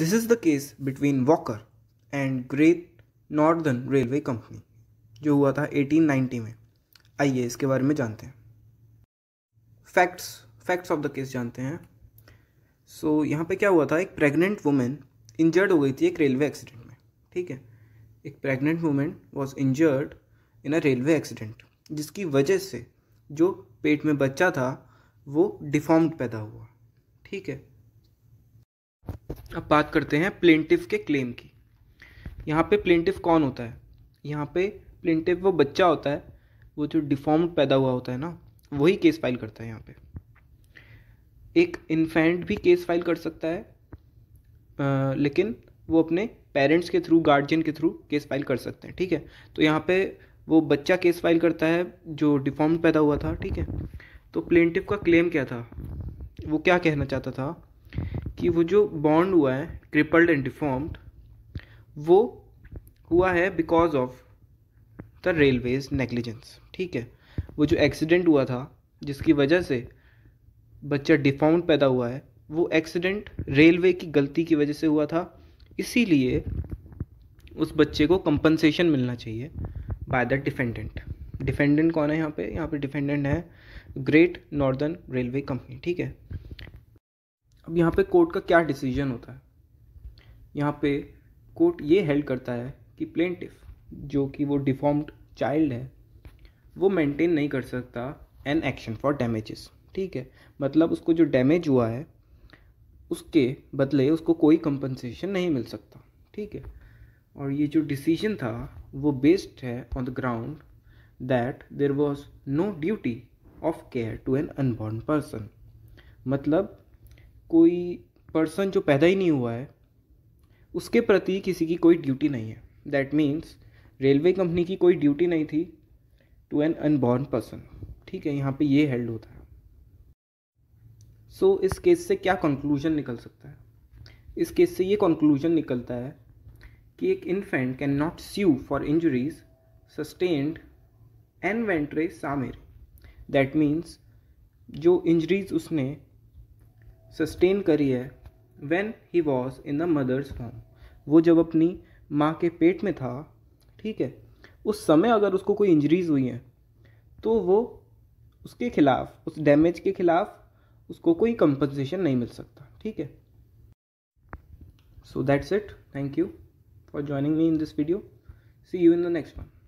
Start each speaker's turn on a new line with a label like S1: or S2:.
S1: This is the case between Walker and great northern railway company जो हुआ था 1890 में आइए इसके बारे में जानते हैं facts facts of the case जानते हैं सो so, यहाँ पे क्या हुआ था एक प्रेग्नेंट वुमेन इंजर्ड हो गई थी एक रेलवे एक्सीडेंट में ठीक है एक pregnant women was injured in a railway accident जिसकी वजह से जो पेट में बच्चा था वो डिफॉर्म्ड पैदा हुआ ठीक है अब बात करते हैं प्लेंटिव के क्लेम की यहाँ पे प्लेंटिव कौन होता है यहाँ पे प्लेंटिव वो बच्चा होता है वो जो डिफॉर्म पैदा हुआ होता है ना वही केस फाइल करता है यहाँ पे एक इन्फेंट भी केस फाइल कर सकता है आ, लेकिन वो अपने पेरेंट्स के थ्रू गार्जियन के थ्रू केस फाइल कर सकते हैं ठीक है तो यहाँ पे वो बच्चा केस फाइल करता है जो डिफॉर्म पैदा हुआ था ठीक है तो प्लेंटिव का क्लेम क्या था वो क्या कहना चाहता था कि वो जो बॉन्ड हुआ है क्रिपल्ड एंड डिफॉर्म्ड वो हुआ है because of the railways negligence ठीक है वो जो एक्सीडेंट हुआ था जिसकी वजह से बच्चा डिफॉर्म्ड पैदा हुआ है वो एक्सीडेंट रेलवे की गलती की वजह से हुआ था इसीलिए उस बच्चे को कंपनसेशन मिलना चाहिए बाय द डिफेंडेंट डिफेंडेंट कौन है यहाँ पे यहाँ पे डिफेंडेंट है ग्रेट नॉर्दर्न रेलवे कंपनी ठीक है अब यहाँ पे कोर्ट का क्या डिसीजन होता है यहाँ पे कोर्ट ये हेल्ड करता है कि प्लेंटिफ जो कि वो डिफॉर्म्ड चाइल्ड है वो मेंटेन नहीं कर सकता एन एक्शन फॉर डैमेजेस ठीक है मतलब उसको जो डैमेज हुआ है उसके बदले उसको कोई कंपनसेशन नहीं मिल सकता ठीक है और ये जो डिसीजन था वो बेस्ड है on the ground that there was no duty of care to an unborn person मतलब कोई पर्सन जो पैदा ही नहीं हुआ है उसके प्रति किसी की कोई ड्यूटी नहीं है दैट मीन्स रेलवे कंपनी की कोई ड्यूटी नहीं थी टू एन अनबॉर्न पर्सन ठीक है यहाँ पे ये हेल्ड होता है सो so, इस केस से क्या कंक्लूजन निकल सकता है इस केस से ये कंक्लूजन निकलता है कि एक infant can not sue for injuries sustained en ventre sa mere that means जो इंजरीज उसने सस्टेन करी है when he was in the mother's home वो जब अपनी माँ के पेट में था ठीक है उस समय अगर उसको कोई इंजरीज हुई हैं तो वो उसके खिलाफ उस डैमेज के खिलाफ उसको कोई कंपनसेशन नहीं मिल सकता ठीक है so that's it thank you for joining me in this video see you in the next one